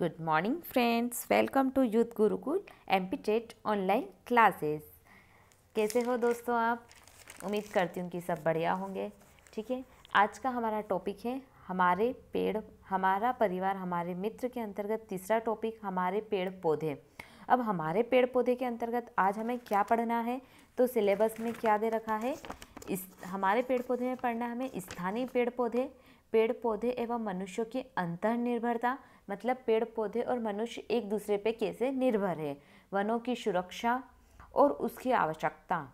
good morning friends welcome to Youth Gurukul MPTET online classes कैसे हो दोस्तों आप उम्मीद करती हूँ कि सब बढ़िया होंगे ठीक है आज का हमारा टॉपिक है हमारे पेड़ हमारा परिवार हमारे मित्र के अंतर्गत तीसरा टॉपिक हमारे पेड़ पौधे अब हमारे पेड़ पौधे के अंतर्गत आज हमें क्या पढ़ना है तो सिलेबस में क्या दे रखा है इस हमारे पेड़ पौधे में पढ़ना हमें स्थानीय पेड़ पौधे पेड़ पौधे एवं मनुष्यों की अंतर निर्भरता मतलब पेड़ पौधे और मनुष्य एक दूसरे पे कैसे निर्भर है वनों की सुरक्षा और उसकी आवश्यकता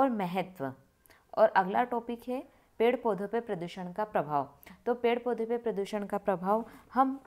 और महत्व और अगला टॉपिक है पेड़ पौधों पे प्रदूषण का प्रभाव तो पेड़ पौधे पे प्रदूषण का प्रभाव हम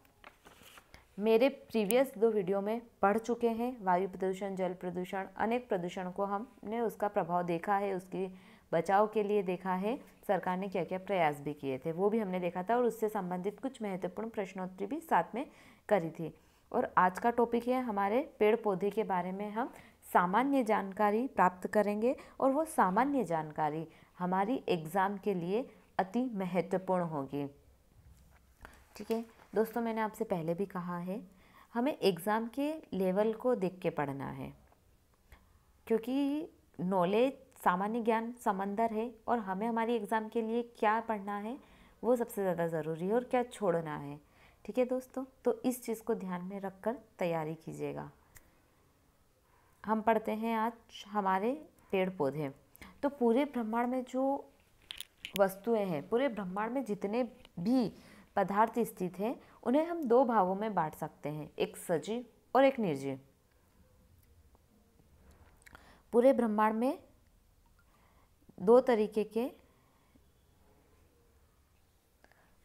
मेरे प्रीवियस दो वीडियो में पढ़ चुके हैं वायु प्रदूषण जल प्रदूषण अनेक प्रदूषण को हमने उसका प्रभाव देखा है उसकी बचाव के लिए देखा है सरकार ने क्या क्या प्रयास भी किए थे वो भी हमने देखा था और उससे संबंधित कुछ महत्वपूर्ण प्रश्नोत्तरी भी साथ में करी थी और आज का टॉपिक है हमारे पेड़ पौधे के बारे में हम सामान्य जानकारी प्राप्त करेंगे और वो सामान्य जानकारी हमारी एग्ज़ाम के लिए अति महत्वपूर्ण होगी ठीक है दोस्तों मैंने आपसे पहले भी कहा है हमें एग्ज़ाम के लेवल को देख के पढ़ना है क्योंकि नॉलेज सामान्य ज्ञान समंदर है और हमें हमारी एग्ज़ाम के लिए क्या पढ़ना है वो सबसे ज़्यादा ज़रूरी है और क्या छोड़ना है ठीक है दोस्तों तो इस चीज़ को ध्यान में रख कर तैयारी कीजिएगा हम पढ़ते हैं आज हमारे पेड़ पौधे तो पूरे ब्रह्मांड में जो वस्तुएं हैं पूरे ब्रह्मांड में जितने भी पदार्थ स्थित हैं उन्हें हम दो भागों में बांट सकते हैं एक सजीव और एक निर्जीव पूरे ब्रह्मांड में दो तरीके के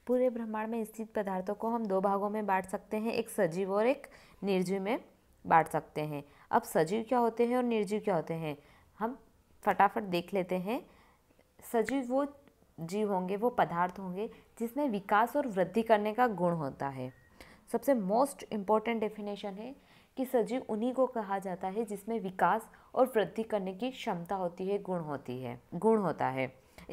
पूरे ब्रह्मांड में स्थित पदार्थों को हम दो भागों में बांट सकते हैं एक सजीव और एक निर्जीव में बांट सकते हैं अब सजीव क्या होते हैं और निर्जीव क्या होते हैं हम फटाफट देख लेते हैं सजीव वो जीव होंगे वो पदार्थ होंगे जिसमें विकास और वृद्धि करने का गुण होता है सबसे मोस्ट इम्पॉर्टेंट डेफिनेशन है की सजीव उन्हीं को कहा जाता है जिसमें विकास और वृद्धि करने की क्षमता होती है गुण होती है गुण होता है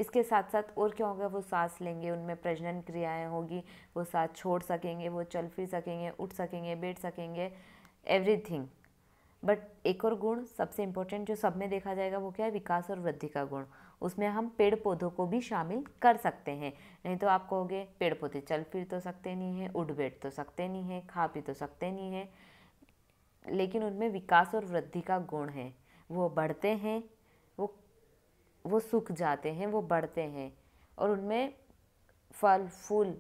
इसके साथ साथ और क्या होगा वो सांस लेंगे उनमें प्रजनन क्रियाएं होगी वो सांस छोड़ सकेंगे वो चल फिर सकेंगे उठ सकेंगे बैठ सकेंगे एवरीथिंग बट एक और गुण सबसे इम्पोर्टेंट जो सब में देखा जाएगा वो क्या है विकास और वृद्धि का गुण उसमें हम पेड़ पौधों को भी शामिल कर सकते हैं नहीं तो आप कहोगे पेड़ पौधे चल फिर तो सकते नहीं हैं उठ बैठ तो सकते नहीं हैं खा पी तो सकते नहीं हैं लेकिन उनमें विकास और वृद्धि का गुण है वो बढ़ते हैं वो वो सूख जाते हैं वो बढ़ते हैं और उनमें फल फूल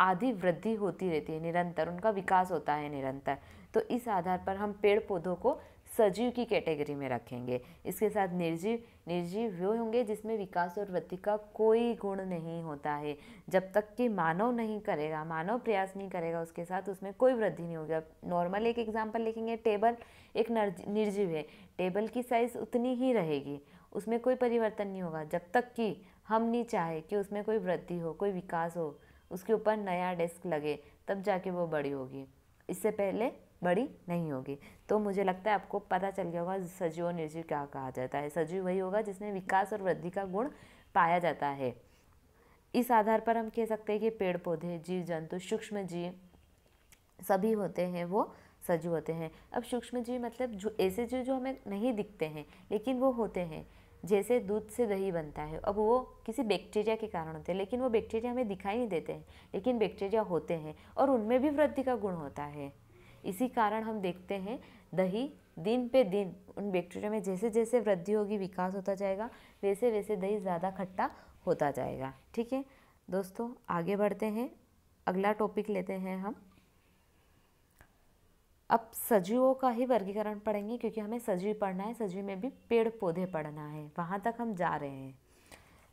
आदि वृद्धि होती रहती है निरंतर उनका विकास होता है निरंतर तो इस आधार पर हम पेड़ पौधों को सजीव की कैटेगरी में रखेंगे इसके साथ निर्जीव निर्जीव वे होंगे जिसमें विकास और वृद्धि का कोई गुण नहीं होता है जब तक कि मानव नहीं करेगा मानव प्रयास नहीं करेगा उसके साथ उसमें कोई वृद्धि नहीं होगी अब नॉर्मल एक एग्जाम्पल लिखेंगे टेबल एक निर्जीव है टेबल की साइज़ उतनी ही रहेगी उसमें कोई परिवर्तन नहीं होगा जब तक कि हम नहीं चाहे कि उसमें कोई वृद्धि हो कोई विकास हो उसके ऊपर नया डेस्क लगे तब जाके वो बड़ी होगी इससे पहले बड़ी नहीं होगी तो मुझे लगता है आपको पता चल गया होगा सजीव और निर्जीव क्या कहा जाता है सजीव वही होगा जिसमें विकास और वृद्धि का गुण पाया जाता है इस आधार पर हम कह सकते हैं कि पेड़ पौधे जीव जंतु सूक्ष्म जीव सभी होते हैं वो सजीव होते हैं अब सूक्ष्म जीव मतलब जो ऐसे जीव जो हमें नहीं दिखते हैं लेकिन वो होते हैं जैसे दूध से दही बनता है अब वो किसी बैक्टीरिया के कारण होते हैं लेकिन वो बैक्टीरिया हमें दिखाई नहीं देते हैं लेकिन बैक्टीरिया होते हैं और उनमें भी वृद्धि का गुण होता है इसी कारण हम देखते हैं दही दिन पे दिन उन बैक्टीरिया में जैसे जैसे वृद्धि होगी विकास होता जाएगा वैसे वैसे दही ज़्यादा खट्टा होता जाएगा ठीक है दोस्तों आगे बढ़ते हैं अगला टॉपिक लेते हैं हम अब सजीवों का ही वर्गीकरण पढ़ेंगे क्योंकि हमें सजीव पढ़ना है सजीव में भी पेड़ पौधे पढ़ना है वहाँ तक हम जा रहे हैं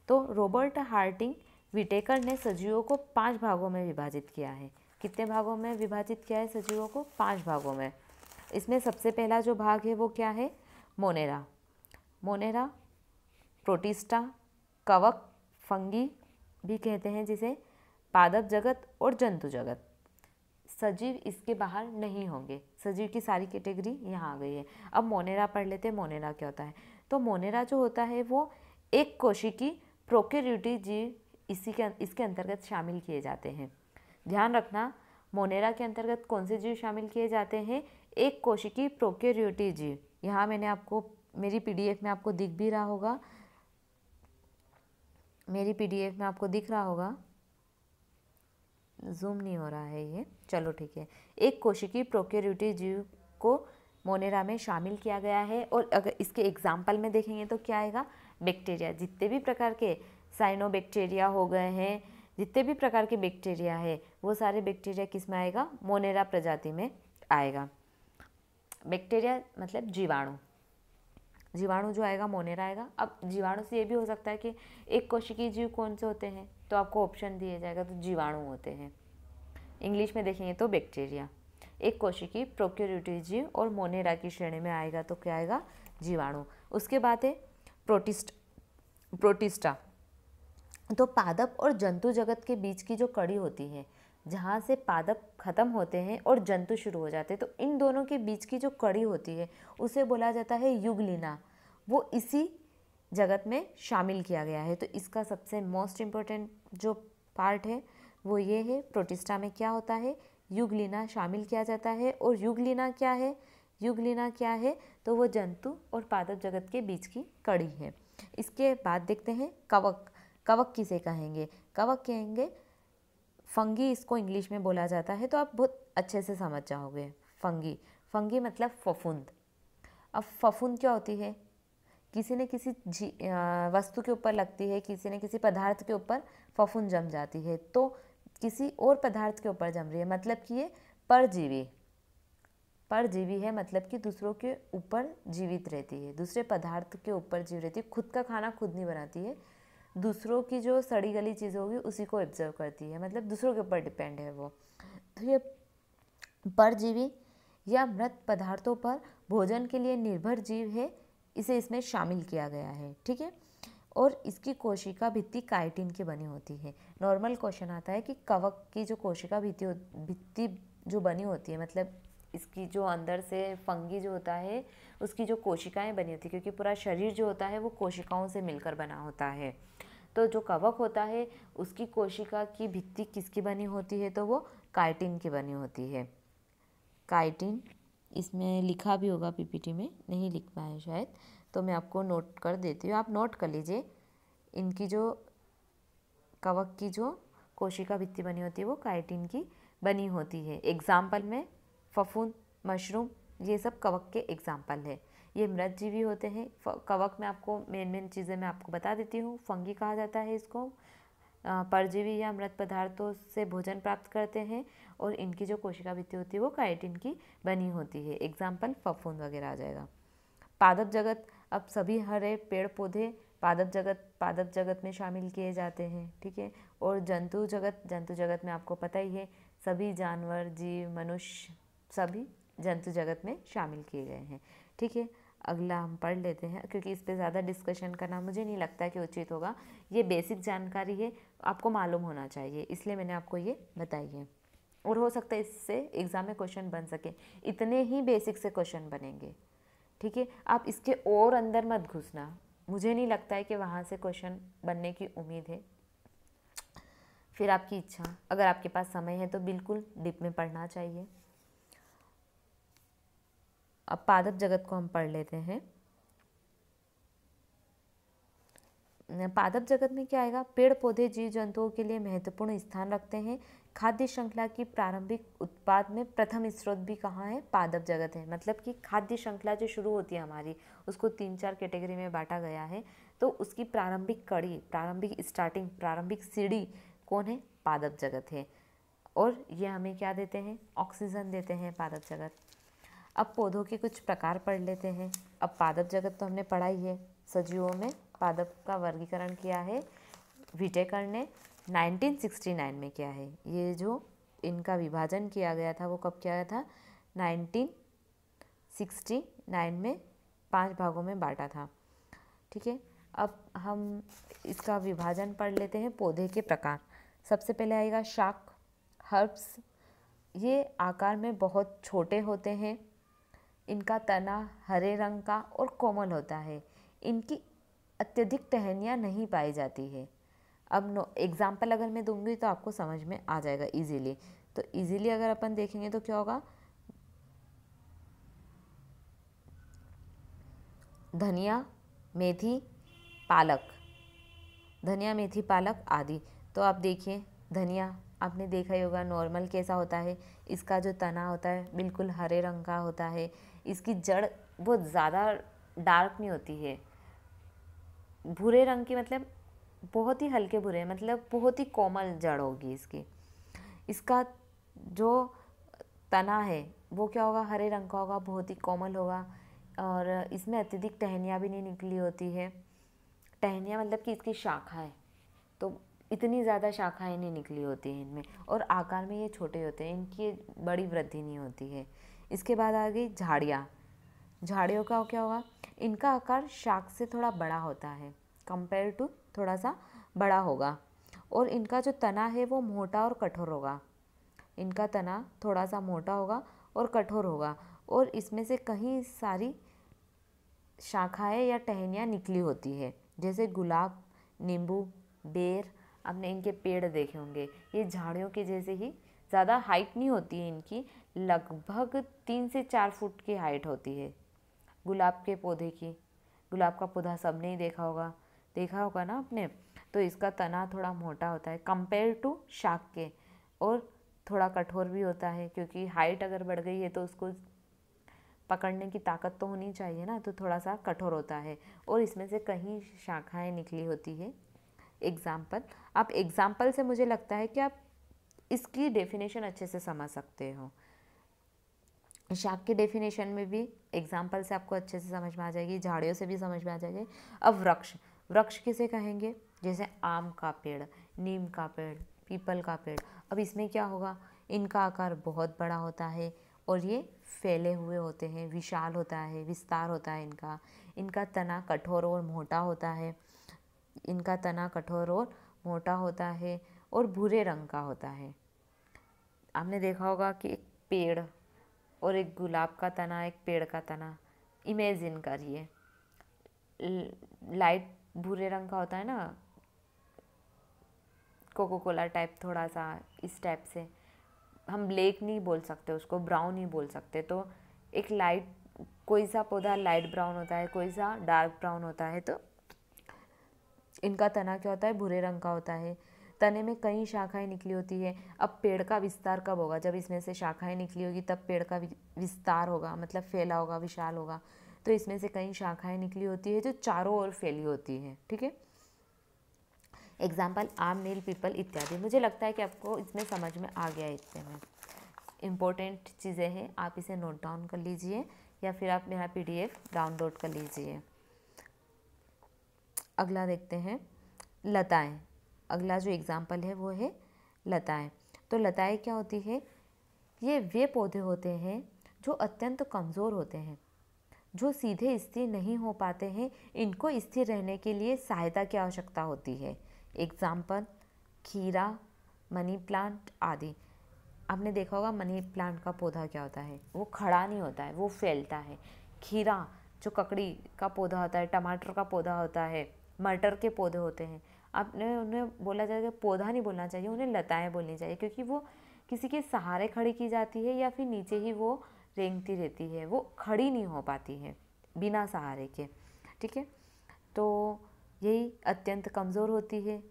तो रॉबर्ट हार्टिंग विटेकर ने सजीवों को पांच भागों में विभाजित किया है कितने भागों में विभाजित किया है सजीवों को पांच भागों में इसमें सबसे पहला जो भाग है वो क्या है मोनेरा मोनेरा प्रोटिस्टा कवक फंगी भी कहते हैं जिसे पादप जगत और जंतु जगत सजीव इसके बाहर नहीं होंगे सजीव की सारी कैटेगरी यहाँ आ गई है अब मोनेरा पढ़ लेते हैं मोनेरा क्या होता है तो मोनेरा जो होता है वो एक कोशिकी प्रोकेरिटी जीव इसी के इसके अंतर्गत शामिल किए जाते हैं ध्यान रखना मोनेरा के अंतर्गत कौन से जीव शामिल किए जाते हैं एक कोशिकी प्रोकेरियोटी जीव यहाँ मैंने आपको मेरी पीडीएफ में आपको दिख भी रहा होगा मेरी पीडीएफ में आपको दिख रहा होगा जूम नहीं हो रहा है ये चलो ठीक है एक कोशिकी प्रोकेरियोटी जीव को मोनेरा में शामिल किया गया है और अगर इसके एग्जाम्पल में देखेंगे तो क्या आएगा बैक्टीरिया जितने भी प्रकार के साइनोबैक्टीरिया हो गए हैं जितने भी प्रकार के बैक्टीरिया है वो सारे बैक्टीरिया किस में आएगा मोनेरा प्रजाति में आएगा बैक्टीरिया मतलब जीवाणु जीवाणु जो आएगा मोनेरा आएगा अब जीवाणु से ये भी हो सकता है कि एक कोशिकीय जीव कौन से होते हैं तो आपको ऑप्शन दिया जाएगा तो जीवाणु होते हैं इंग्लिश में देखेंगे तो बैक्टीरिया एक कोशिकी प्रोक्योरिटी जीव और मोनेरा की श्रेणी में आएगा तो क्या आएगा जीवाणु उसके बाद है प्रोटिस्ट प्रोटिस्टा तो पादप और जंतु जगत के बीच की जो कड़ी होती है जहाँ से पादप ख़त्म होते हैं और जंतु शुरू हो जाते हैं तो इन दोनों के बीच की जो कड़ी होती है उसे बोला जाता है युगलिना वो इसी जगत में शामिल किया गया है तो इसका सबसे मोस्ट इम्पोर्टेंट जो पार्ट है वो ये है प्रोटिस्टा में क्या होता है युगलिना शामिल किया जाता है और युगलीना क्या है युगलिना क्या है तो वो जंतु और पादप जगत के बीच की कड़ी है इसके बाद देखते हैं कवक कवक किसे कहेंगे कवक कहेंगे फंगी इसको इंग्लिश में बोला जाता है तो आप बहुत अच्छे से समझ जाओगे फंगी फंगी मतलब फफूंद अब फफूंद क्या होती है किसी ने किसी वस्तु के ऊपर लगती है किसी ने किसी पदार्थ के ऊपर फफूंद जम जाती है तो किसी और पदार्थ के ऊपर जम रही है मतलब कि ये परजीवी परजीवी है मतलब कि दूसरों के ऊपर जीवित रहती है दूसरे पदार्थ के ऊपर जीवित रहती है खुद का खाना खुद नहीं बनाती है दूसरों की जो सड़ी गली चीज़ होगी उसी को ऑब्जर्व करती है मतलब दूसरों के ऊपर डिपेंड है वो तो ये परजीवी या मृत पदार्थों पर भोजन के लिए निर्भर जीव है इसे इसमें शामिल किया गया है ठीक है और इसकी कोशिका भित्ति काइटिन की बनी होती है नॉर्मल क्वेश्चन आता है कि कवक की जो कोशिका भित्ति भित्ति जो बनी होती है मतलब इसकी जो अंदर से फंगी जो होता है उसकी जो कोशिकाएं बनी होती है क्योंकि पूरा शरीर जो होता है वो कोशिकाओं से मिलकर बना होता है तो जो कवक होता है उसकी कोशिका की भित्ति किसकी बनी होती है तो वो काइटिन की बनी होती है काइटिन इसमें लिखा भी होगा पीपीटी में नहीं लिख पाए शायद तो मैं आपको नोट कर देती हूँ आप नोट कर लीजिए इनकी जो कवक की जो कोशिका भित्ति बनी होती है वो काइटिन की बनी होती है एग्ज़ाम्पल में फफूंद मशरूम ये सब कवक के एग्ज़ाम्पल है ये मृत जीवी होते हैं कवक में आपको मेन मेन चीज़ें मैं आपको बता देती हूँ फंगी कहा जाता है इसको परजीवी या मृत पदार्थों से भोजन प्राप्त करते हैं और इनकी जो कोशिका भित्ति होती है वो काइटिन की बनी होती है एग्जाम्पल फफूंद वगैरह आ जाएगा पादप जगत अब सभी हरे पेड़ पौधे पादप जगत पादप जगत में शामिल किए जाते हैं ठीक है और जंतु जगत जंतु जगत में आपको पता ही है सभी जानवर जीव मनुष्य सभी जंतु जगत में शामिल किए गए हैं ठीक है अगला हम पढ़ लेते हैं क्योंकि इस पर ज़्यादा डिस्कशन करना मुझे नहीं लगता कि उचित होगा ये बेसिक जानकारी है आपको मालूम होना चाहिए इसलिए मैंने आपको ये बताई है और हो सकता है इससे एग्ज़ाम में क्वेश्चन बन सके इतने ही बेसिक से क्वेश्चन बनेंगे ठीक है आप इसके और अंदर मत घुसना मुझे नहीं लगता है कि वहाँ से क्वेश्चन बनने की उम्मीद है फिर आपकी इच्छा अगर आपके पास समय है तो बिल्कुल डिप में पढ़ना चाहिए अब पादप जगत को हम पढ़ लेते हैं पादप जगत में क्या आएगा पेड़ पौधे जीव जंतुओं के लिए महत्वपूर्ण स्थान रखते हैं खाद्य श्रृंखला की प्रारंभिक उत्पाद में प्रथम स्रोत भी कहाँ है पादप जगत है मतलब कि खाद्य श्रृंखला जो शुरू होती है हमारी उसको तीन चार कैटेगरी में बांटा गया है तो उसकी प्रारंभिक कड़ी प्रारंभिक स्टार्टिंग प्रारंभिक सीढ़ी कौन है पादप जगत है और ये हमें क्या देते हैं ऑक्सीजन देते हैं पादप जगत अब पौधों के कुछ प्रकार पढ़ लेते हैं अब पादप जगत तो हमने पढ़ा ही है सजीवों में पादप का वर्गीकरण किया है विटेकर ने 1969 में किया है ये जो इनका विभाजन किया गया था वो कब किया गया था 1969 में पांच भागों में बांटा था ठीक है अब हम इसका विभाजन पढ़ लेते हैं पौधे के प्रकार सबसे पहले आएगा शाक हर्ब्स ये आकार में बहुत छोटे होते हैं इनका तना हरे रंग का और कोमल होता है इनकी अत्यधिक टहनियाँ नहीं पाई जाती है अब नो एग्ज़ाम्पल अगर मैं दूंगी तो आपको समझ में आ जाएगा इजीली तो इजीली अगर अपन देखेंगे तो क्या होगा धनिया मेथी पालक धनिया मेथी पालक आदि तो आप देखिए धनिया आपने देखा ही होगा नॉर्मल कैसा होता है इसका जो तना होता है बिल्कुल हरे रंग का होता है इसकी जड़ बहुत ज़्यादा डार्क नहीं होती है भूरे रंग की मतलब बहुत ही हल्के भूरे मतलब बहुत ही कोमल जड़ होगी इसकी इसका जो तना है वो क्या होगा हरे रंग का होगा बहुत ही कोमल होगा और इसमें अत्यधिक टहनियाँ भी नहीं निकली होती है टहनियाँ मतलब कि इसकी शाखा है तो इतनी ज़्यादा शाखाएं नहीं निकली होती हैं इनमें और आकार में ये छोटे होते हैं इनकी बड़ी वृद्धि नहीं होती है इसके बाद आ गई झाड़ियाँ झाड़ियों का क्या होगा इनका आकार शाख से थोड़ा बड़ा होता है कंपेयर टू थोड़ा सा बड़ा होगा और इनका जो तना है वो मोटा और कठोर होगा इनका तना थोड़ा सा मोटा होगा और कठोर होगा और इसमें से कहीं सारी शाखाएं या टहनियाँ निकली होती है जैसे गुलाब नींबू बेर आपने इनके पेड़ देखे होंगे ये झाड़ियों के जैसे ही ज़्यादा हाइट नहीं होती है इनकी लगभग तीन से चार फुट की हाइट होती है गुलाब के पौधे की गुलाब का पौधा सब ही देखा होगा देखा होगा ना आपने तो इसका तना थोड़ा मोटा होता है कंपेयर टू शाक के और थोड़ा कठोर भी होता है क्योंकि हाइट अगर बढ़ गई है तो उसको पकड़ने की ताकत तो होनी चाहिए ना तो थोड़ा सा कठोर होता है और इसमें से कहीं शाखाएं निकली होती है एग्ज़ाम्पल आप एग्ज़ाम्पल से मुझे लगता है कि आप इसकी डेफिनेशन अच्छे से समझ सकते हो शाक के डेफिनेशन में भी एग्ज़ाम्पल से आपको अच्छे से समझ में आ जाएगी झाड़ियों से भी समझ में आ जाएगी अब वृक्ष वृक्ष किसे कहेंगे जैसे आम का पेड़ नीम का पेड़ पीपल का पेड़ अब इसमें क्या होगा इनका आकार बहुत बड़ा होता है और ये फैले हुए होते हैं विशाल होता है विस्तार होता है इनका इनका तना कठोर और मोटा होता है इनका तना कठोर और मोटा होता है और भूरे रंग का होता है आपने देखा होगा कि एक पेड़ और एक गुलाब का तना एक पेड़ का तना इमेजिन करिए लाइट भूरे रंग का होता है ना कोको कोला टाइप थोड़ा सा इस टाइप से हम ब्लैक नहीं बोल सकते उसको ब्राउन ही बोल सकते तो एक लाइट कोई सा पौधा लाइट ब्राउन होता है कोई सा डार्क ब्राउन होता है तो इनका तना क्या होता है भूरे रंग का होता है तने में कई शाखाएं निकली होती है अब पेड़ का विस्तार कब होगा जब इसमें से शाखाएं निकली होगी तब पेड़ का विस्तार होगा मतलब फैला होगा विशाल होगा तो इसमें से कई शाखाएं निकली होती है जो चारों ओर फैली होती है ठीक है एग्जाम्पल आम नील पीपल इत्यादि मुझे लगता है कि आपको इसमें समझ में आ गया इतने में इम्पोर्टेंट चीज़ें हैं आप इसे नोट डाउन कर लीजिए या फिर आप मेरा पीडीएफ डाउनलोड कर लीजिए अगला देखते हैं लताएं अगला जो एग्ज़ाम्पल है वो है लताएं तो लताएं क्या होती है ये वे पौधे होते हैं जो अत्यंत कमज़ोर होते हैं जो सीधे स्थिर नहीं हो पाते हैं इनको स्थिर रहने के लिए सहायता की आवश्यकता होती है एग्ज़ाम्पल खीरा मनी प्लांट आदि आपने देखा होगा मनी प्लांट का पौधा क्या होता है वो खड़ा नहीं होता है वो फैलता है खीरा जो ककड़ी का पौधा होता है टमाटर का पौधा होता है मटर के पौधे होते हैं आपने उन्हें बोला जाएगा पौधा नहीं बोलना चाहिए उन्हें लताएं बोलनी चाहिए क्योंकि वो किसी के सहारे खड़ी की जाती है या फिर नीचे ही वो रेंगती रहती है वो खड़ी नहीं हो पाती है बिना सहारे के ठीक है तो यही अत्यंत कमज़ोर होती है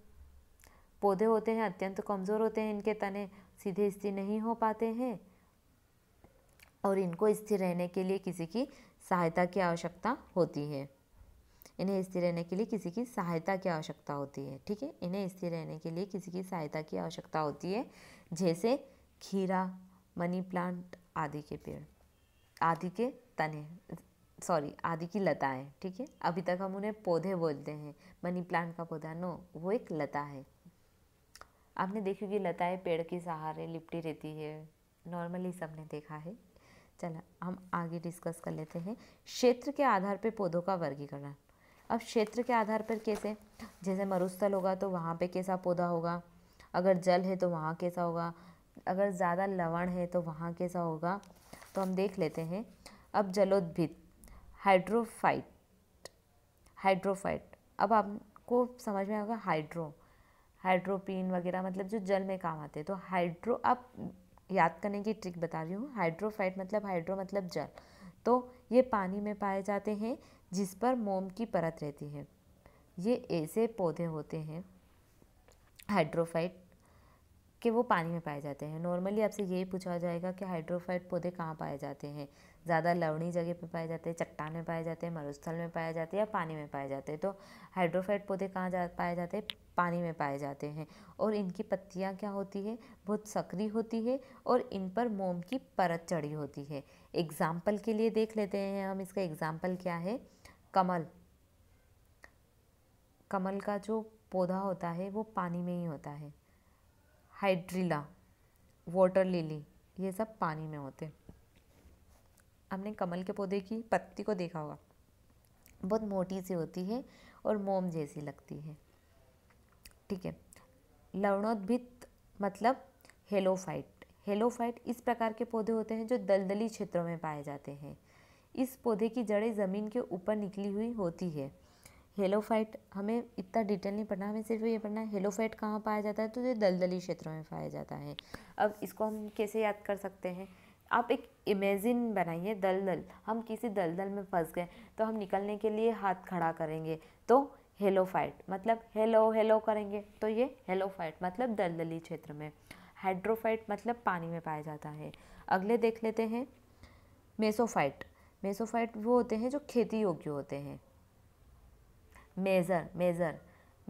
पौधे होते हैं अत्यंत कमज़ोर होते हैं इनके तने सीधे स्थिर नहीं हो पाते हैं और इनको स्थिर रहने के लिए किसी की सहायता की आवश्यकता होती है इन्हें स्थिर रहने के लिए किसी की सहायता की आवश्यकता होती है ठीक है इन्हें स्थिर रहने के लिए किसी की सहायता की आवश्यकता होती है जैसे खीरा मनी प्लांट आदि के पेड़ आदि के तने सॉरी आदि की लताएं ठीक है अभी तक हम उन्हें पौधे बोलते हैं मनी प्लांट का पौधा नो वो एक लता है आपने देखी कि लताएं पेड़ के सहारे लिपटी रहती है नॉर्मली सबने देखा है चला हम आगे डिस्कस कर लेते हैं क्षेत्र के आधार पर पौधों का वर्गीकरण अब क्षेत्र के आधार पर कैसे जैसे मरुस्थल होगा तो वहाँ पे कैसा पौधा होगा अगर जल है तो वहाँ कैसा होगा अगर ज़्यादा लवण है तो वहाँ कैसा होगा तो हम देख लेते हैं अब जलोद्भिद हाइड्रोफाइट हाइड्रोफाइट अब आपको समझ में आएगा हाइड्रो हाइड्रोपिन वगैरह मतलब जो जल में काम आते हैं तो हाइड्रो आप याद करने की ट्रिक बता रही हूँ हाइड्रोफाइट मतलब हाइड्रो मतलब जल तो ये पानी में पाए जाते हैं जिस पर मोम की परत रहती है ये ऐसे पौधे होते हैं हाइड्रोफाइट के वो पानी में पाए जाते हैं नॉर्मली आपसे यही पूछा जाएगा कि हाइड्रोफाइट पौधे कहाँ पाए जाते हैं ज़्यादा लवणी जगह पे पाए जाते हैं चट्टान में पाए जाते हैं मरुस्थल में पाए जाते हैं या पानी में पाए जाते हैं तो हाइड्रोफाइट पौधे कहाँ जा पाए जाते हैं पानी में पाए जाते हैं और इनकी पत्तियाँ क्या होती है बहुत सकरी होती है और इन पर मोम की परत चढ़ी होती है एग्ज़ाम्पल के लिए देख लेते हैं हम इसका एग्ज़ाम्पल क्या है कमल कमल का जो पौधा होता है वो पानी में ही होता है हाइड्रिला वाटर लिली ये सब पानी में होते हैं हमने कमल के पौधे की पत्ती को देखा होगा बहुत मोटी सी होती है और मोम जैसी लगती है ठीक है लवणोद्भित मतलब हेलोफाइट हेलोफाइट इस प्रकार के पौधे होते हैं जो दलदली क्षेत्रों में पाए जाते हैं इस पौधे की जड़ें ज़मीन के ऊपर निकली हुई होती है हेलोफाइट हमें इतना डिटेल नहीं पढ़ना हमें सिर्फ ये पढ़ना है हेलोफाइट कहाँ पाया जाता है तो ये दलदली क्षेत्रों में पाया जाता है अब इसको हम कैसे याद कर सकते हैं आप एक इमेजिन बनाइए दलदल हम किसी दलदल में फंस गए तो हम निकलने के लिए हाथ खड़ा करेंगे तो हेलोफाइट मतलब हेलो हेलो करेंगे तो ये हेलोफाइट मतलब दलदली क्षेत्र में हाइड्रोफाइट मतलब पानी में पाया जाता है अगले देख लेते हैं मेसोफाइट मेसोफाइट वो होते हैं जो खेती योग्य होते हैं मेज़र मेज़र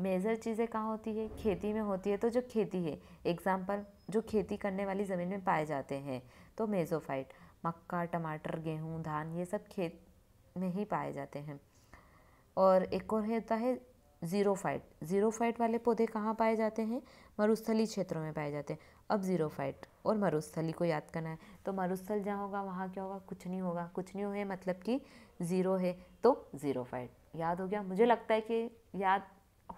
मेज़र चीज़ें कहाँ होती है खेती में होती है तो जो खेती है एग्जाम्पल जो खेती करने वाली ज़मीन में पाए जाते हैं तो मेज़ोफाइट मक्का टमाटर गेहूँ धान ये सब खेत में ही पाए जाते हैं और एक और रहता है ज़ीरो ज़ीरो फाइट वाले पौधे कहाँ पाए जाते हैं मरुस्थली क्षेत्रों में पाए जाते हैं अब ज़ीरो फाइट और मरुस्थली को याद करना है तो मरुस्थल जहाँ होगा वहाँ क्या होगा कुछ नहीं होगा कुछ नहीं होगा मतलब कि ज़ीरो है तो ज़ीरो फाइट याद हो गया मुझे लगता है कि याद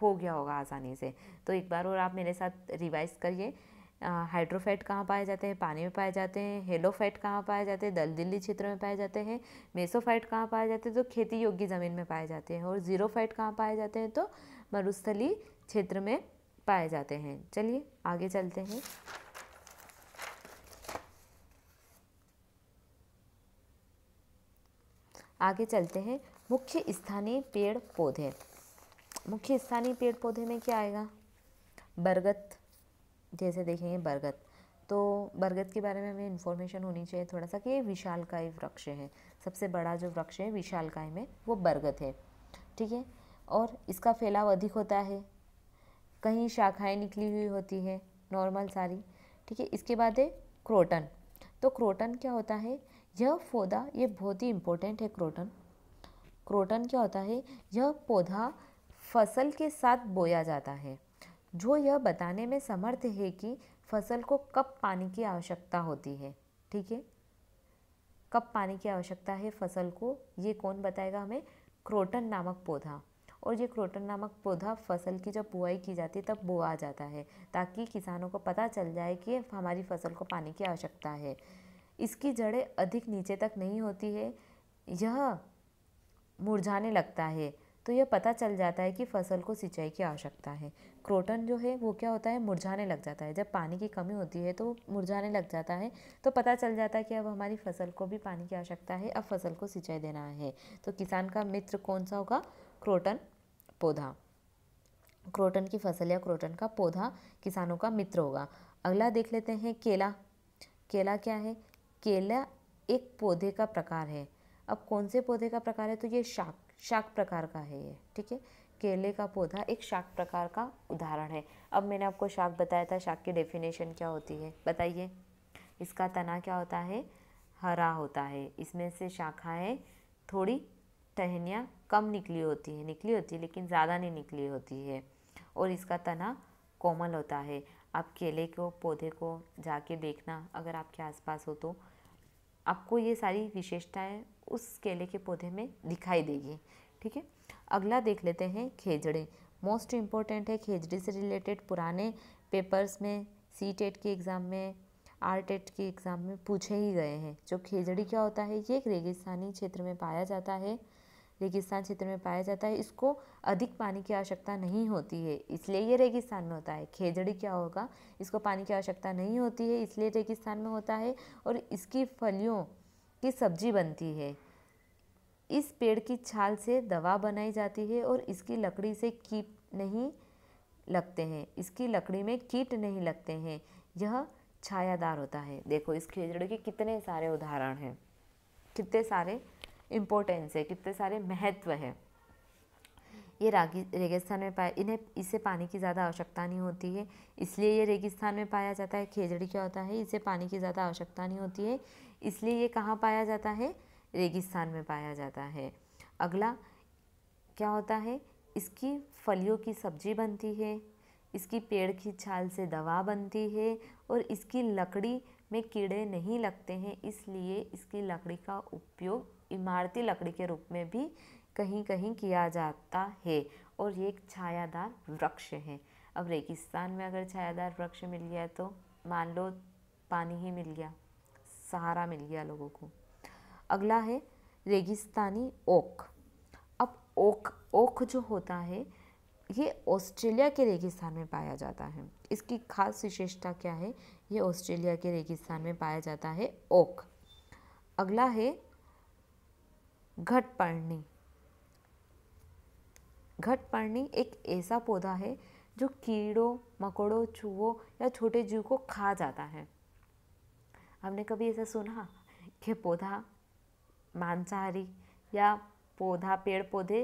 हो गया होगा आसानी से तो एक बार और आप मेरे साथ रिवाइज़ करिए हाइड्रोफैट कहाँ पाए जाते हैं पानी में पाए जाते हैं हेलोफैट कहाँ पाए जाते हैं दलदिली क्षेत्र में पाए जाते हैं मेसोफाइट कहाँ पाए जाते हैं तो खेती योग्य ज़मीन में पाए जाते हैं और फैट कहाँ पाए जाते हैं तो मरुस्थली क्षेत्र में पाए जाते हैं चलिए आगे चलते हैं आगे चलते हैं मुख्य स्थानीय पेड़ पौधे मुख्य स्थानीय पेड़ पौधे में क्या आएगा बरगद जैसे देखेंगे बरगद तो बरगद के बारे में हमें इन्फॉर्मेशन होनी चाहिए थोड़ा सा कि ये विशालकाय वृक्ष है सबसे बड़ा जो वृक्ष है विशालकाय में वो बरगद है ठीक है और इसका फैलाव अधिक होता है कहीं शाखाएं निकली हुई होती है नॉर्मल सारी ठीक है इसके बाद है क्रोटन तो क्रोटन क्या होता है यह पौधा ये बहुत ही इम्पोर्टेंट है क्रोटन क्रोटन क्या होता है यह पौधा फसल के साथ बोया जाता है जो यह बताने में समर्थ है कि फसल को कब पानी की आवश्यकता होती है ठीक है कब पानी की आवश्यकता है फसल को ये कौन बताएगा हमें क्रोटन नामक पौधा और ये क्रोटन नामक पौधा फसल की जब बुआई की जाती है तब बोआ जाता है ताकि किसानों को पता चल जाए कि हमारी फसल को पानी की आवश्यकता है इसकी जड़ें अधिक नीचे तक नहीं होती है यह मुरझाने लगता है तो यह पता चल जाता है कि फसल को सिंचाई की आवश्यकता है क्रोटन जो है वो क्या होता है मुरझाने लग जाता है जब पानी की कमी होती है तो मुरझाने लग जाता है तो पता चल जाता है कि अब हमारी फसल को भी पानी की आवश्यकता है अब फसल को सिंचाई देना है तो किसान का मित्र कौन सा होगा क्रोटन पौधा क्रोटन की फसल या क्रोटन का पौधा किसानों का मित्र होगा अगला देख लेते हैं केला केला क्या है केला एक पौधे का प्रकार है अब कौन से पौधे का प्रकार है तो ये शाक शाक प्रकार का है ये ठीक है केले का पौधा एक शाक प्रकार का उदाहरण है अब मैंने आपको शाक बताया था शाक की डेफिनेशन क्या होती है बताइए इसका तना क्या होता है हरा होता है इसमें से शाखाएँ थोड़ी टहनियाँ कम निकली होती है निकली होती है लेकिन ज़्यादा नहीं निकली होती है और इसका तना कोमल होता है आप केले को पौधे को जाके देखना अगर आपके आसपास हो तो आपको ये सारी विशेषताएं उस केले के पौधे में दिखाई देगी ठीक है अगला देख लेते हैं खेजड़े मोस्ट इम्पॉर्टेंट है खेजड़ी से रिलेटेड पुराने पेपर्स में सी टेट e के एग्ज़ाम में आर टेट e के एग्ज़ाम में पूछे ही गए हैं जो खेजड़ी क्या होता है ये एक रेगिस्तानी क्षेत्र में पाया जाता है रेगिस्तान क्षेत्र में पाया जाता है इसको अधिक पानी की आवश्यकता नहीं होती है इसलिए ये रेगिस्तान में होता है खेजड़ी क्या होगा इसको पानी की आवश्यकता नहीं होती है इसलिए रेगिस्तान में होता है और इसकी फलियों की सब्जी बनती है इस पेड़ की छाल से दवा बनाई जाती है और इसकी लकड़ी से कीट नहीं लगते हैं इसकी लकड़ी में कीट नहीं लगते हैं यह छायादार होता है देखो इस खेजड़े के कितने सारे उदाहरण हैं कितने सारे इम्पोर्टेंस है कितने सारे महत्व है ये रागी रेगिस्तान में पाया इन्हें इसे पानी की ज़्यादा आवश्यकता नहीं होती है इसलिए ये रेगिस्तान में पाया जाता है खेजड़ी क्या होता है इसे पानी की ज़्यादा आवश्यकता नहीं होती है इसलिए ये कहाँ पाया जाता है रेगिस्तान में पाया जाता है अगला क्या होता है इसकी फलियों की सब्जी बनती है इसकी पेड़ की छाल से दवा बनती है और इसकी लकड़ी में कीड़े नहीं लगते हैं इसलिए इसकी लकड़ी का उपयोग इमारती लकड़ी के रूप में भी कहीं कहीं किया जाता है और ये एक छायादार वृक्ष है अब रेगिस्तान में अगर छायादार वृक्ष मिल गया तो मान लो पानी ही मिल गया सहारा मिल गया लोगों को अगला है रेगिस्तानी ओक अब ओक ओक जो होता है ये ऑस्ट्रेलिया के रेगिस्तान में पाया जाता है इसकी खास विशेषता क्या है ये ऑस्ट्रेलिया के रेगिस्तान में पाया जाता है ओक अगला है घटपर्णी घटपर्णी एक ऐसा पौधा है जो कीड़ों मकोड़ों चूहों या छोटे जीव को खा जाता है हमने कभी ऐसा सुना कि पौधा मांसाहारी या पौधा पेड़ पौधे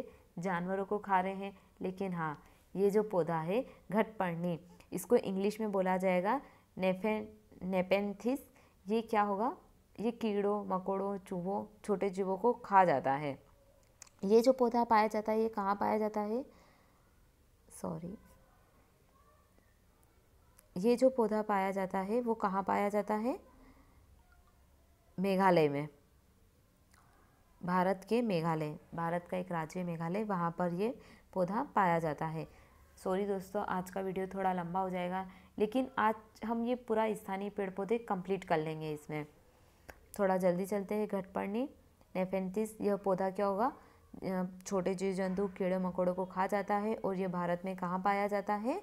जानवरों को खा रहे हैं लेकिन हाँ ये जो पौधा है घटपर्णी इसको इंग्लिश में बोला जाएगा नेफे नेपेंथिस ये क्या होगा ये कीड़ों मकोड़ों चूहों छोटे जीवों को खा जाता है ये जो पौधा पाया जाता है ये कहाँ पाया जाता है सॉरी ये जो पौधा पाया जाता है वो कहाँ पाया जाता है मेघालय में भारत के मेघालय भारत का एक राज्य मेघालय वहाँ पर ये पौधा पाया जाता है सॉरी दोस्तों आज का वीडियो थोड़ा लंबा हो जाएगा लेकिन आज हम ये पूरा स्थानीय पेड़ पौधे कंप्लीट कर लेंगे इसमें थोड़ा जल्दी चलते हैं घट नेफेंटिस यह पौधा क्या होगा छोटे जीव जंतु कीड़े मकोड़ों को खा जाता है और ये भारत में कहाँ पाया जाता है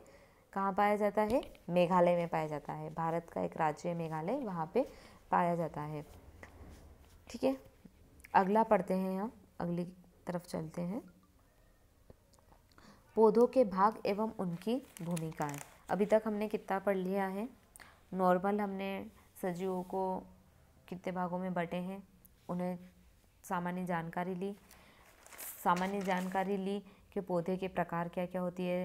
कहाँ पाया जाता है मेघालय में पाया जाता है भारत का एक राज्य है मेघालय वहाँ पे पाया जाता है ठीक है अगला पढ़ते हैं हम अगली तरफ चलते हैं पौधों के भाग एवं उनकी भूमिकाएं अभी तक हमने कितना पढ़ लिया है नॉर्मल हमने सजीवों को कितने भागों में बटे हैं उन्हें सामान्य जानकारी ली सामान्य जानकारी ली कि पौधे के प्रकार क्या क्या होती है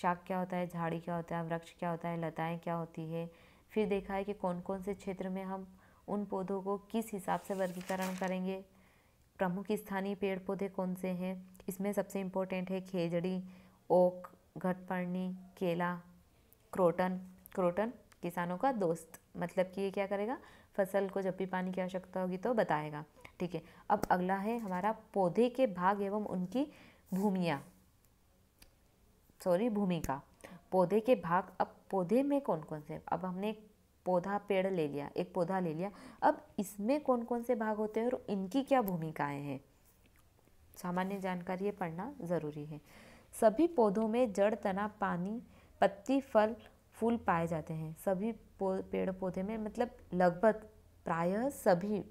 शाख क्या होता है झाड़ी क्या होता है वृक्ष क्या होता है लताएं क्या होती है फिर देखा है कि कौन कौन से क्षेत्र में हम उन पौधों को किस हिसाब से वर्गीकरण करेंगे प्रमुख स्थानीय पेड़ पौधे कौन से हैं इसमें सबसे इम्पोर्टेंट है खेजड़ी ओक घटपर्णी केला क्रोटन क्रोटन किसानों का दोस्त मतलब कि ये क्या करेगा फसल को जब भी पानी की आवश्यकता होगी तो बताएगा ठीक है अब अगला है हमारा पौधे के भाग एवं उनकी भूमिया सॉरी भूमिका पौधे के भाग अब पौधे में कौन कौन से अब हमने पौधा पेड़ ले लिया एक पौधा ले लिया अब इसमें कौन कौन से भाग होते हैं और इनकी क्या भूमिकाएं हैं सामान्य जानकारी ये पढ़ना ज़रूरी है सभी पौधों में जड़ तना पानी पत्ती फल फूल पाए जाते हैं सभी पेड़ पौधे में मतलब लगभग प्रायः सभी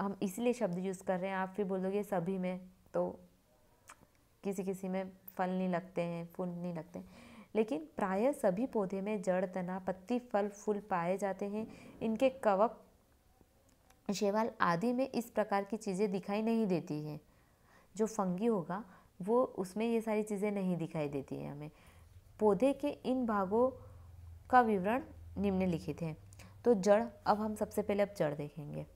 हम इसीलिए शब्द यूज़ कर रहे हैं आप फिर बोलोगे सभी में तो किसी किसी में फल नहीं लगते हैं फूल नहीं लगते लेकिन प्राय सभी पौधे में जड़ तना पत्ती फल फूल पाए जाते हैं इनके कवक शेवाल आदि में इस प्रकार की चीज़ें दिखाई नहीं देती हैं जो फंगी होगा वो उसमें ये सारी चीज़ें नहीं दिखाई देती हैं हमें पौधे के इन भागों का विवरण निम्नलिखित है तो जड़ अब हम सबसे पहले अब जड़ देखेंगे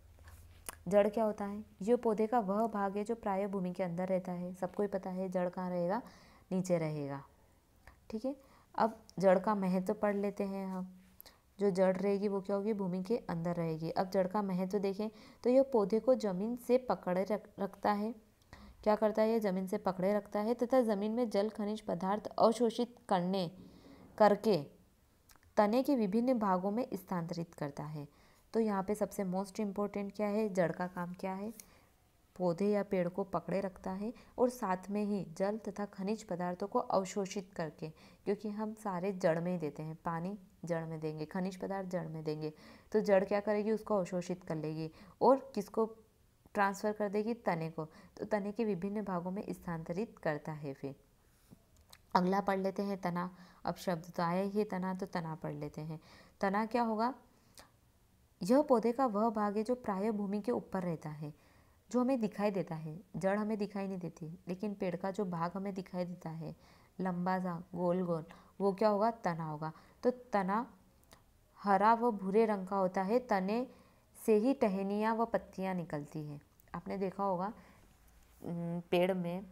जड़ क्या होता है ये पौधे का वह भाग है जो प्राय भूमि के अंदर रहता है सबको ही पता है जड़ कहाँ रहेगा नीचे रहेगा ठीक है अब जड़ का महत्व पढ़ लेते हैं हम जो जड़ रहेगी वो क्या होगी भूमि के अंदर रहेगी अब जड़ का महत्व देखें तो यह पौधे को जमीन से पकड़े रख रखता है क्या करता है यह जमीन से पकड़े रखता है तथा ज़मीन में जल खनिज पदार्थ अवशोषित करने करके तने के विभिन्न भागों में स्थानांतरित करता है तो यहाँ पे सबसे मोस्ट इम्पोर्टेंट क्या है जड़ का काम क्या है पौधे या पेड़ को पकड़े रखता है और साथ में ही जल तथा खनिज पदार्थों को अवशोषित करके क्योंकि हम सारे जड़ में ही देते हैं पानी जड़ में देंगे खनिज पदार्थ जड़ में देंगे तो जड़ क्या करेगी उसको अवशोषित कर लेगी और किसको ट्रांसफ़र कर देगी तने को तो तने के विभिन्न भागों में स्थानांतरित करता है फिर अगला पढ़ लेते हैं तना अब शब्द तो आया ही तना तो तना पढ़ लेते हैं तना क्या होगा यह पौधे का वह भाग है जो प्राय भूमि के ऊपर रहता है जो हमें दिखाई देता है जड़ हमें दिखाई नहीं देती लेकिन पेड़ का जो भाग हमें दिखाई देता है लंबा सा गोल गोल वो क्या होगा तना होगा तो तना हरा व भूरे रंग का होता है तने से ही टहनियाँ व पत्तियाँ निकलती है आपने देखा होगा पेड़ में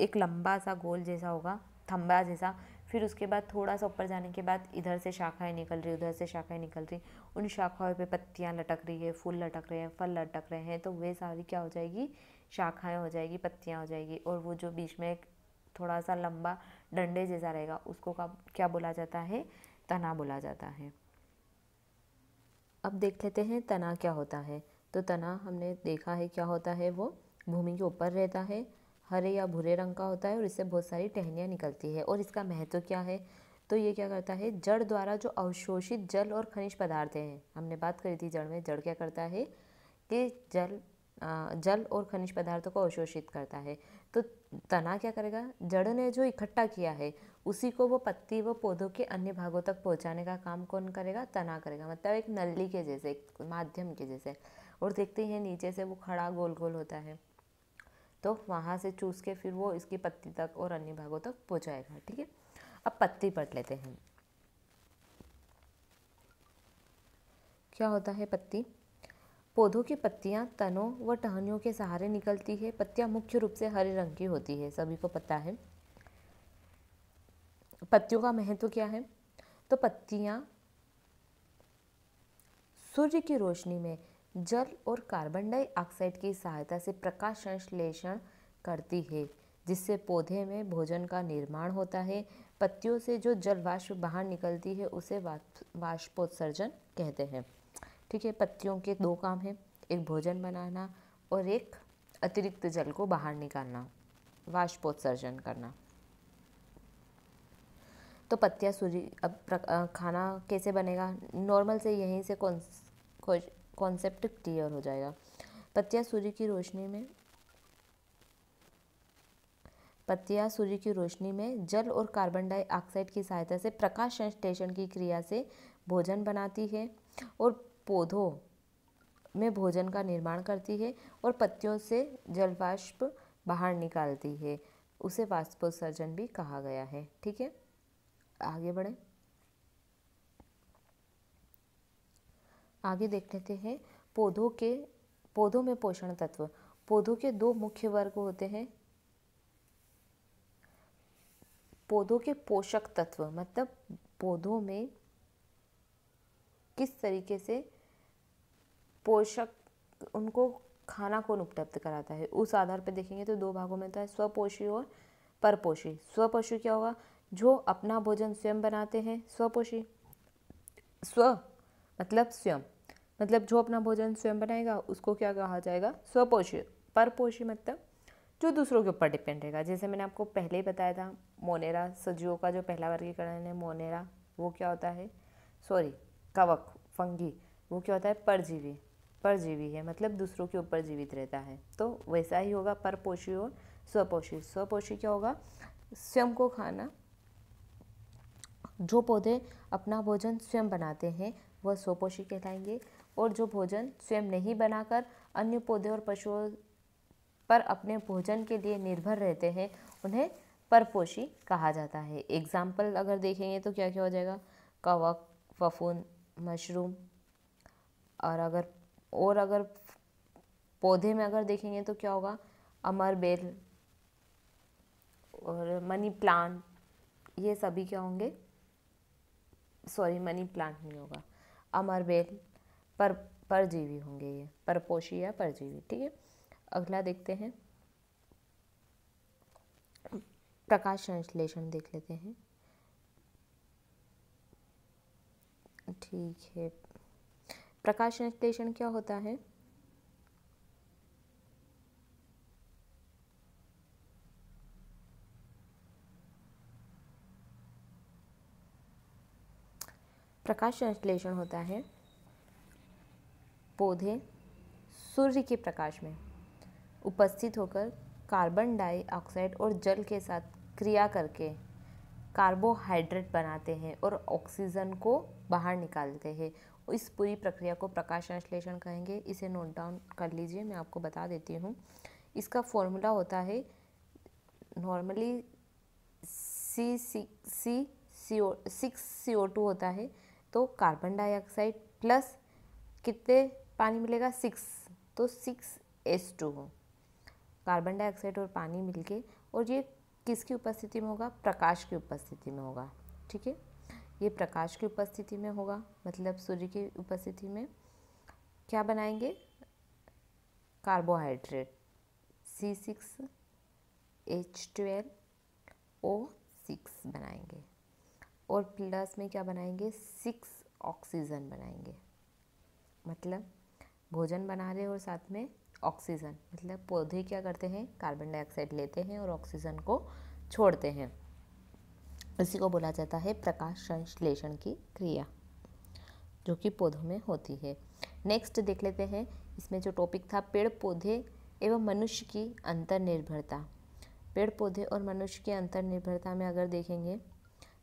एक लंबा सा गोल जैसा होगा थम्बा जैसा फिर उसके बाद थोड़ा सा ऊपर जाने के बाद इधर से शाखाएं निकल रही उधर से शाखाएं निकल रही उन शाखाओं पे पत्तियां लटक रही है फूल लटक रहे हैं फल लटक रहे हैं तो वे सारी क्या हो जाएगी शाखाएं हो जाएगी पत्तियां हो जाएगी और वो जो बीच में एक थोड़ा सा लंबा डंडे जैसा रहेगा उसको क्या बोला जाता है तना बोला जाता है अब देख लेते हैं तना क्या होता है तो तना हमने देखा है क्या होता है वो भूमि के ऊपर रहता है हरे या भूरे रंग का होता है और इससे बहुत सारी टहनियाँ निकलती है और इसका महत्व क्या है तो ये क्या करता है जड़ द्वारा जो अवशोषित जल और खनिज पदार्थ हैं हमने बात करी थी जड़ में जड़ क्या करता है कि जल जल और खनिज पदार्थों को अवशोषित करता है तो तना क्या करेगा जड़ ने जो इकट्ठा किया है उसी को वो पत्ती व पौधों के अन्य भागों तक पहुंचाने का काम कौन करेगा तना करेगा मतलब एक नली के जैसे एक माध्यम के जैसे और देखते हैं नीचे से वो खड़ा गोल गोल होता है तो वहाँ से चूस के फिर वो इसकी पत्ती तक और अन्य भागों तक पहुँचाएगा ठीक है अब पत्ती पट लेते हैं क्या होता है पत्ती पौधों की पत्तियाँ तनों व टहनियों के सहारे निकलती है पत्तियाँ मुख्य रूप से हरे रंग की होती है सभी को पता है पत्तियों का महत्व क्या है तो पत्तियाँ सूर्य की रोशनी में जल और कार्बन डाइऑक्साइड की सहायता से प्रकाश संश्लेषण करती है जिससे पौधे में भोजन का निर्माण होता है पत्तियों से जो जल वाष्प बाहर निकलती है उसे वाष्पोत्सर्जन कहते हैं ठीक है पत्तियों के दो काम हैं एक भोजन बनाना और एक अतिरिक्त जल को बाहर निकालना वाष्पोत्सर्जन करना तो पत्तियाँ सूर्य अब खाना कैसे बनेगा नॉर्मल से यहीं से कौन खोज कॉन्सेप्ट क्लियर हो जाएगा पत्तियाँ सूर्य की रोशनी में पत्तियाँ सूर्य की रोशनी में जल और कार्बन डाइऑक्साइड की सहायता से प्रकाश संश्लेषण की क्रिया से भोजन बनाती है और पौधों में भोजन का निर्माण करती है और पत्तियों से जलवाष्प बाहर निकालती है उसे वाष्पोत्सर्जन भी कहा गया है ठीक है आगे बढ़ें आगे देख लेते हैं पौधों के पौधों में पोषण तत्व पौधों के दो मुख्य वर्ग होते हैं पौधों के पोषक तत्व मतलब पौधों में किस तरीके से पोषक उनको खाना कौन उपलब्ध कराता है उस आधार पर देखेंगे तो दो भागों में तो है स्वपोषी और परपोषी स्वपोषी क्या होगा जो अपना भोजन स्वयं बनाते हैं स्वपोषी स्व मतलब स्वयं मतलब जो अपना भोजन स्वयं बनाएगा उसको क्या कहा जाएगा स्वपोषी परपोषी मतलब जो दूसरों के ऊपर डिपेंड रहेगा जैसे मैंने आपको पहले ही बताया था मोनेरा सजीवों का जो पहला वर्गीकरण है मोनेरा वो क्या होता है सॉरी कवक फंगी वो क्या होता है परजीवी परजीवी है मतलब दूसरों के ऊपर जीवित रहता है तो वैसा ही होगा परपोषी और स्वपोषी स्वपोषी क्या होगा स्वयं को खाना जो पौधे अपना भोजन स्वयं बनाते हैं वह स्वपोषी कहलाएंगे और जो भोजन स्वयं नहीं बनाकर अन्य पौधे और पशुओं पर अपने भोजन के लिए निर्भर रहते हैं उन्हें परपोशी कहा जाता है एग्जाम्पल अगर देखेंगे तो क्या क्या हो जाएगा कवक फफून मशरूम और अगर और अगर पौधे में अगर देखेंगे तो क्या होगा अमर बेल और मनी प्लांट ये सभी क्या होंगे सॉरी मनी प्लांट नहीं होगा अमर बेल पर परजीवी होंगे ये परपोषी या परजीवी ठीक है अगला देखते हैं प्रकाश संश्लेषण देख लेते हैं ठीक है प्रकाश संश्लेषण क्या होता है प्रकाश संश्लेषण होता है पौधे सूर्य के प्रकाश में उपस्थित होकर कार्बन डाइऑक्साइड और जल के साथ क्रिया करके कार्बोहाइड्रेट बनाते हैं और ऑक्सीजन को बाहर निकालते हैं इस पूरी प्रक्रिया को प्रकाश संश्लेषण कहेंगे इसे नोट डाउन कर लीजिए मैं आपको बता देती हूँ इसका फॉर्मूला होता है normally C C C C O six C O two होता है तो कार्बन डाइऑक्साइड प्लस कितने पानी मिलेगा सिक्स तो six S two carbon dioxide और पानी मिलके और ये किसकी उपस्थिति में होगा प्रकाश की उपस्थिति में होगा ठीक है ये प्रकाश की उपस्थिति में होगा मतलब सूर्य की उपस्थिति में क्या बनाएंगे carbohydrate C six H twelve O six बनाएंगे और प्लस में क्या बनाएंगे सिक्स ऑक्सीजन बनाएंगे मतलब भोजन बना रहे और साथ में ऑक्सीजन मतलब पौधे क्या करते हैं कार्बन डाइऑक्साइड लेते हैं और ऑक्सीजन को छोड़ते हैं इसी को बोला जाता है प्रकाश संश्लेषण की क्रिया जो कि पौधों में होती है नेक्स्ट देख लेते हैं इसमें जो टॉपिक था पेड़ पौधे एवं मनुष्य की अंतर निर्भरता पेड़ पौधे और मनुष्य की अंतर निर्भरता में अगर देखेंगे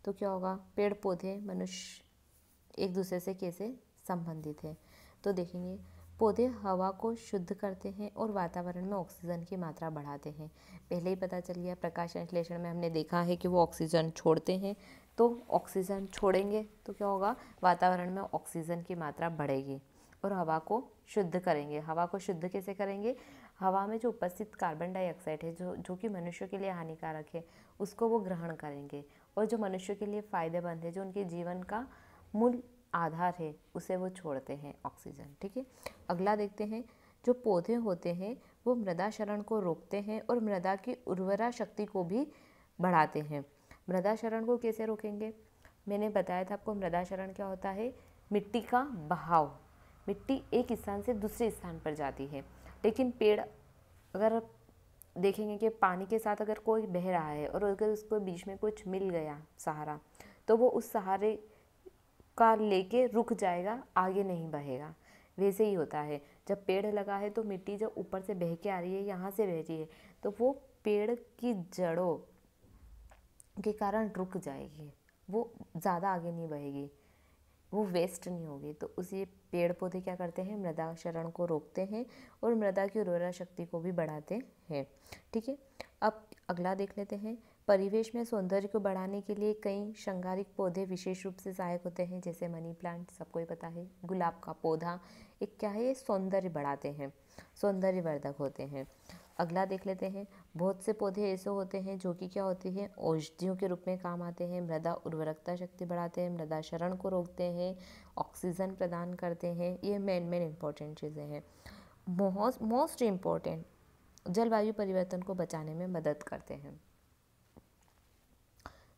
तो क्या होगा पेड़ पौधे मनुष्य एक दूसरे से कैसे संबंधित है तो देखेंगे पौधे हवा को शुद्ध करते हैं और वातावरण में ऑक्सीजन की मात्रा बढ़ाते हैं पहले ही पता चल गया प्रकाश संश्लेषण में हमने देखा है कि वो ऑक्सीजन छोड़ते हैं तो ऑक्सीजन छोड़ेंगे तो क्या होगा वातावरण में ऑक्सीजन की मात्रा बढ़ेगी और हवा को शुद्ध करेंगे हवा को शुद्ध कैसे करेंगे हवा में जो उपस्थित कार्बन डाइऑक्साइड है जो जो कि मनुष्य के लिए हानिकारक है उसको वो ग्रहण करेंगे और जो मनुष्य के लिए फ़ायदेमंद है जो उनके जीवन का मूल आधार है उसे वो छोड़ते हैं ऑक्सीजन ठीक है अगला देखते हैं जो पौधे होते हैं वो मृदा शरण को रोकते हैं और मृदा की उर्वरा शक्ति को भी बढ़ाते हैं मृदा शरण को कैसे रोकेंगे मैंने बताया था आपको मृदा शरण क्या होता है मिट्टी का बहाव मिट्टी एक स्थान से दूसरे स्थान पर जाती है लेकिन पेड़ अगर देखेंगे कि पानी के साथ अगर कोई बह रहा है और अगर उसको बीच में कुछ मिल गया सहारा तो वो उस सहारे का लेके रुक जाएगा आगे नहीं बढ़ेगा वैसे ही होता है जब पेड़ लगा है तो मिट्टी जब ऊपर से बह के आ रही है यहाँ से बह रही है तो वो पेड़ की जड़ों के कारण रुक जाएगी वो ज़्यादा आगे नहीं बढ़ेगी वो वेस्ट नहीं होगी तो उसी पेड़ पौधे क्या करते हैं मृदा क्षरण को रोकते हैं और मृदा की उर्वरा शक्ति को भी बढ़ाते हैं ठीक है अब अगला देख लेते हैं परिवेश में सौंदर्य को बढ़ाने के लिए कई श्रृंगारिक पौधे विशेष रूप से सहायक होते हैं जैसे मनी प्लांट सबको ही पता है गुलाब का पौधा एक क्या है ये सौंदर्य बढ़ाते हैं सौंदर्यवर्धक होते हैं अगला देख लेते हैं बहुत से पौधे ऐसे होते हैं जो कि क्या होते हैं औषधियों के रूप में काम आते हैं मृदा उर्वरकता शक्ति बढ़ाते हैं मृदा शरण को रोकते हैं ऑक्सीजन प्रदान करते हैं ये मेन मेन इम्पॉर्टेंट चीज़ें हैं मोस्ट मोस्ट इम्पॉर्टेंट जलवायु परिवर्तन को बचाने में मदद करते हैं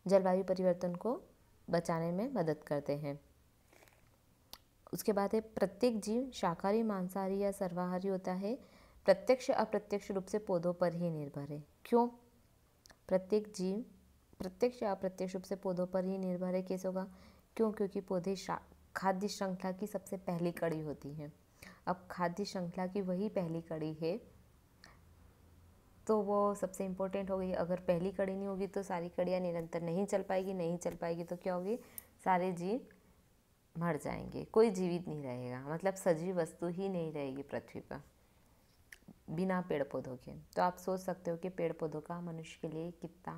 जलवायु परिवर्तन को बचाने में मदद करते हैं उसके बाद है प्रत्येक जीव शाकाहारी मांसाहारी या सर्वाहारी होता है प्रत्यक्ष अप्रत्यक्ष रूप से पौधों पर ही निर्भर है क्यों प्रत्येक जीव प्रत्यक्ष या अप्रत्यक्ष रूप से पौधों पर ही निर्भर है कैसे होगा क्यों क्योंकि पौधे खाद्य श्रृंखला की सबसे पहली कड़ी होती है अब खाद्य श्रृंखला की वही पहली कड़ी है तो वो सबसे इम्पोर्टेंट गई अगर पहली कड़ी नहीं होगी तो सारी कड़ियाँ निरंतर नहीं चल पाएगी नहीं चल पाएगी तो क्या होगी सारे जीव मर जाएंगे कोई जीवित नहीं रहेगा मतलब सजीव वस्तु ही नहीं रहेगी पृथ्वी पर बिना पेड़ पौधों के तो आप सोच सकते हो कि पेड़ पौधों का मनुष्य के लिए कितना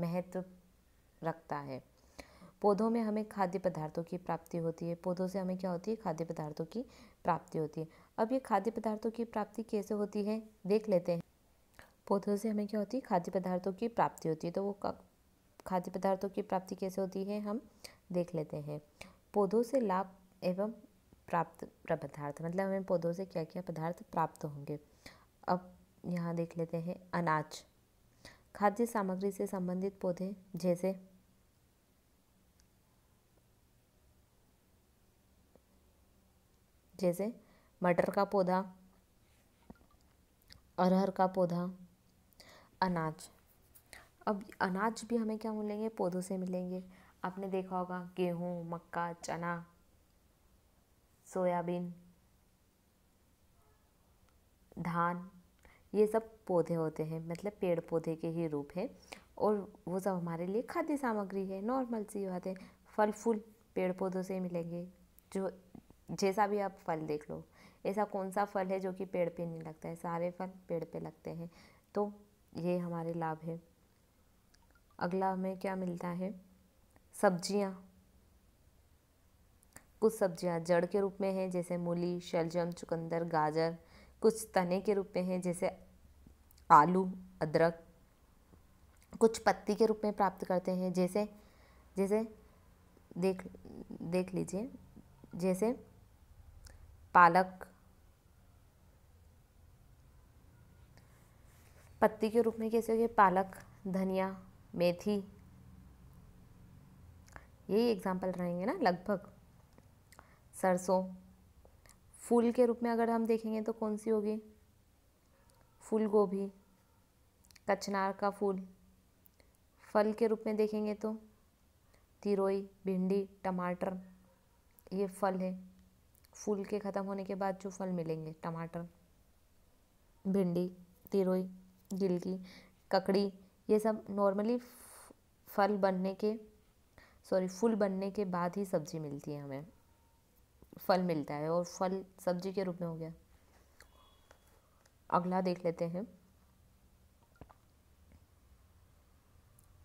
महत्व रखता है पौधों में हमें खाद्य पदार्थों की प्राप्ति होती है पौधों से हमें क्या होती है खाद्य पदार्थों की प्राप्ति होती है अब ये खाद्य पदार्थों की प्राप्ति कैसे होती है देख लेते हैं पौधों से हमें क्या होती है खाद्य पदार्थों की प्राप्ति होती है तो वो खाद्य पदार्थों की प्राप्ति कैसे होती है हम देख लेते हैं पौधों से लाभ एवं प्राप्त पदार्थ मतलब हमें पौधों से क्या क्या पदार्थ प्राप्त होंगे अब यहाँ देख लेते हैं अनाज खाद्य सामग्री से संबंधित पौधे जैसे जैसे मटर का पौधा अरहर का पौधा अनाज अब अनाज भी हमें क्या मिलेंगे पौधों से मिलेंगे आपने देखा होगा गेहूँ मक्का चना सोयाबीन धान ये सब पौधे होते हैं मतलब पेड़ पौधे के ही रूप है और वो सब हमारे लिए खाद्य सामग्री है नॉर्मल सी बात है फल फूल पेड़ पौधों से मिलेंगे जो जैसा भी आप फल देख लो ऐसा कौन सा फल है जो कि पेड़ पे नहीं लगता है सारे फल पेड़ पे लगते हैं तो ये हमारे लाभ है अगला हमें क्या मिलता है सब्जियाँ कुछ सब्जियाँ जड़ के रूप में हैं जैसे मूली शलजम चुकंदर गाजर कुछ तने के रूप में हैं जैसे आलू अदरक कुछ पत्ती के रूप में प्राप्त करते हैं जैसे जैसे देख देख लीजिए जैसे पालक पत्ती के रूप में कैसे हो गए पालक धनिया मेथी यही एग्जाम्पल रहेंगे ना लगभग सरसों फूल के रूप में अगर हम देखेंगे तो कौन सी होगी फूल गोभी कचनार का फूल फल के रूप में देखेंगे तो तिरोई भिंडी टमाटर ये फल है फूल के ख़त्म होने के बाद जो फल मिलेंगे टमाटर भिंडी तिरोई गिलकी ककड़ी ये सब नॉर्मली फल बनने के सॉरी फूल बनने के बाद ही सब्ज़ी मिलती है हमें फल मिलता है और फल सब्जी के रूप में हो गया अगला देख लेते हैं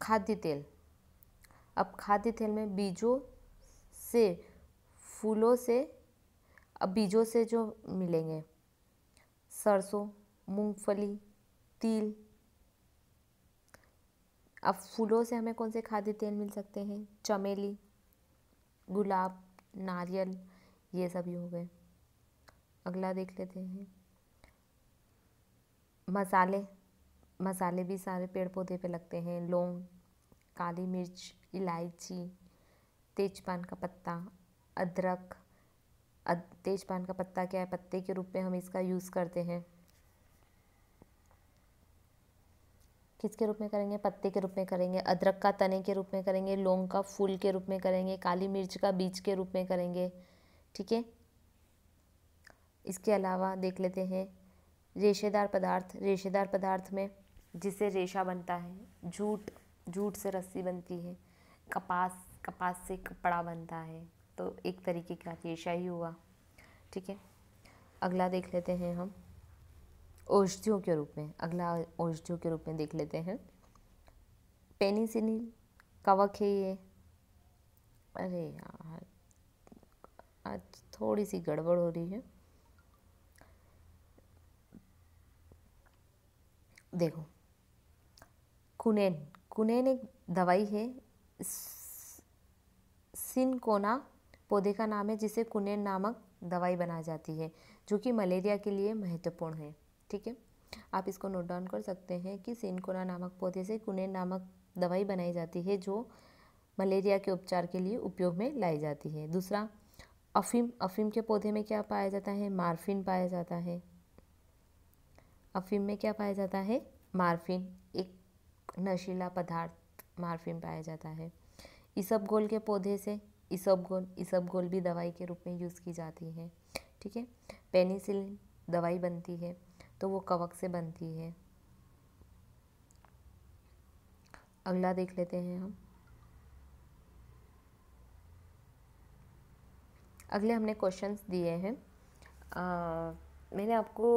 खाद्य तेल अब खाद्य तेल में बीजों से फूलों से अब बीजों से जो मिलेंगे सरसों मूंगफली तिल अब फूलों से हमें कौन से खाद्य तेल मिल सकते हैं चमेली गुलाब नारियल ये सभी हो गए अगला देख लेते हैं मसाले मसाले भी सारे पेड़ पौधे पे लगते हैं लौंग काली मिर्च इलायची तेजपान का पत्ता अदरक तेजपान का पत्ता क्या है पत्ते के रूप में हम इसका यूज़ करते हैं किसके रूप में करेंगे पत्ते के रूप में करेंगे अदरक का तने के रूप में करेंगे लौंग का फूल के रूप में करेंगे काली मिर्च का बीज के रूप में करेंगे ठीक है इसके अलावा देख लेते हैं रेशेदार पदार्थ रेशेदार पदार्थ में जिससे रेशा बनता है जूट जूट से रस्सी बनती है कपास कपास से कपड़ा बनता है तो एक तरीके का रेशा ही हुआ ठीक है अगला देख लेते हैं हम औषधियों के रूप में अगला औषधियों के रूप में देख लेते हैं पेनिसिलिन कवक है ये अरे यार आज थोड़ी सी गड़बड़ हो रही है देखो कुनेन कुनेन एक दवाई है सिनकोना पौधे का नाम है जिसे कुनेन नामक दवाई बनाई जाती है जो कि मलेरिया के लिए महत्वपूर्ण है ठीक है आप इसको नोट डाउन कर सकते हैं कि सेनकोना नामक पौधे से कुनेन नामक दवाई बनाई जाती है जो मलेरिया के उपचार के लिए उपयोग में लाई जाती है दूसरा अफीम अफीम के पौधे में क्या पाया जाता है मार्फिन पाया जाता है अफीम में क्या पाया जाता है मार्फिन एक नशीला पदार्थ मार्फिन पाया जाता है इसबगोल के पौधे से इसबगोल इसबगोल भी दवाई के रूप में यूज़ की जाती है ठीक है पेनिसिलिन दवाई बनती है तो वो कवक से बनती है अगला देख लेते हैं हम अगले हमने क्वेश्चंस दिए हैं आ, मैंने आपको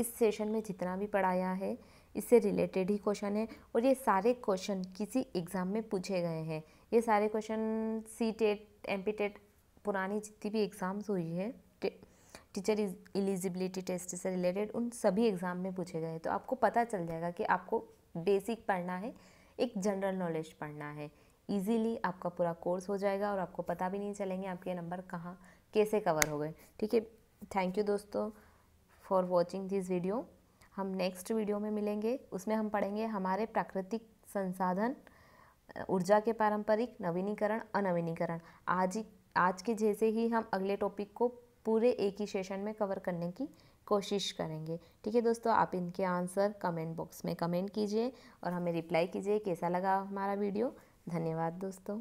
इस सेशन में जितना भी पढ़ाया है इससे रिलेटेड ही क्वेश्चन है और ये सारे क्वेश्चन किसी एग्ज़ाम में पूछे गए हैं ये सारे question CTET MPTET पुरानी जितनी भी एग्ज़ाम्स हुई है टीचर एलिजिबिलिटी टेस्ट से रिलेटेड उन सभी एग्ज़ाम में पूछे गए तो आपको पता चल जाएगा कि आपको बेसिक पढ़ना है एक जनरल नॉलेज पढ़ना है ईजीली आपका पूरा कोर्स हो जाएगा और आपको पता भी नहीं चलेंगे आपके नंबर कहाँ कैसे कवर हो गए ठीक है थैंक यू दोस्तों फॉर वॉचिंग दिस वीडियो हम नेक्स्ट वीडियो में मिलेंगे उसमें हम पढ़ेंगे हमारे प्राकृतिक संसाधन ऊर्जा के पारंपरिक नवीनीकरण अनवीनीकरण आज ही आज के जैसे ही हम अगले टॉपिक को पूरे एक ही सेशन में कवर करने की कोशिश करेंगे ठीक है दोस्तों आप इनके आंसर कमेंट बॉक्स में कमेंट कीजिए और हमें रिप्लाई कीजिए कैसा लगा हमारा वीडियो धन्यवाद दोस्तों